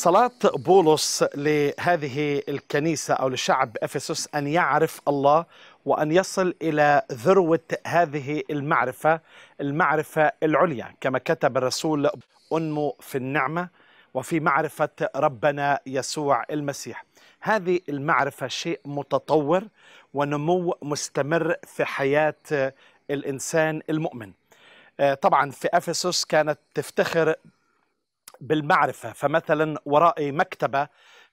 صلاة بولس لهذه الكنيسة أو لشعب أفسس أن يعرف الله وأن يصل إلى ذروة هذه المعرفة المعرفة العليا كما كتب الرسول أنمو في النعمة وفي معرفة ربنا يسوع المسيح هذه المعرفة شيء متطور ونمو مستمر في حياة الإنسان المؤمن آه، طبعا في أفسس كانت تفتخر بالمعرفة فمثلا وراء مكتبة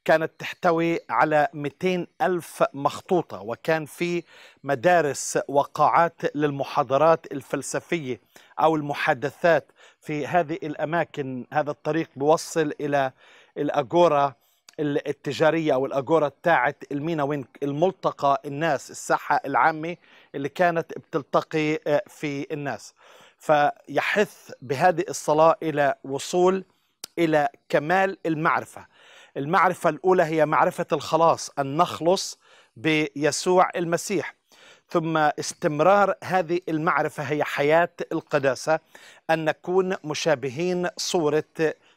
كانت تحتوي على 200 ألف مخطوطة وكان في مدارس وقاعات للمحاضرات الفلسفية أو المحادثات في هذه الأماكن هذا الطريق بوصل إلى الأجورة التجارية أو الأجورة تاعت الميناوين الملتقى الناس الساحة العامة اللي كانت بتلتقي آه، في الناس فيحث بهذه الصلاة إلى وصول إلى كمال المعرفة المعرفة الأولى هي معرفة الخلاص أن نخلص بيسوع المسيح ثم استمرار هذه المعرفة هي حياة القداسة أن نكون مشابهين صورة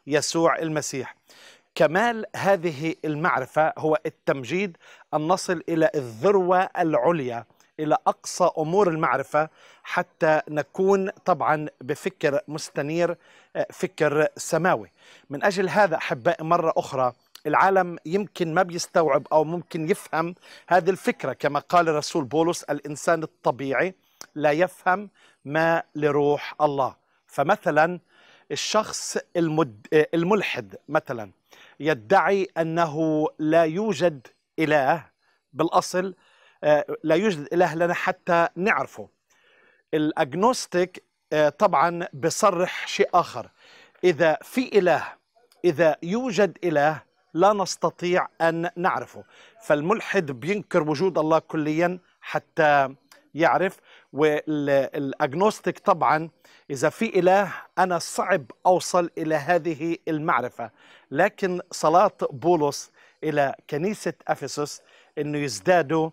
يسوع المسيح كمال هذه المعرفة هو التمجيد أن نصل إلى الذروة العليا إلى أقصى أمور المعرفة حتى نكون طبعا بفكر مستنير آه، فكر سماوي من أجل هذا أحبائي مرة أخرى العالم يمكن ما بيستوعب أو ممكن يفهم هذه الفكرة كما قال الرسول بولس الإنسان الطبيعي لا يفهم ما لروح الله فمثلا الشخص المد... آه، الملحد مثلا يدعي أنه لا يوجد إله بالأصل آه، لا يوجد إله لنا حتى نعرفه الأجنوستيك آه، طبعا بصرح شيء آخر إذا في إله إذا يوجد إله لا نستطيع أن نعرفه فالملحد بينكر وجود الله كليا حتى يعرف والاجنوستيك طبعا اذا في اله انا صعب اوصل الى هذه المعرفه لكن صلاه بولس الى كنيسه افسس انه يزدادوا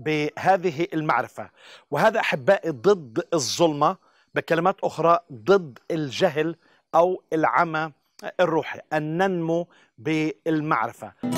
بهذه المعرفة وهذا أحبائي ضد الظلمة بكلمات أخرى ضد الجهل أو العمى الروحي أن ننمو بالمعرفة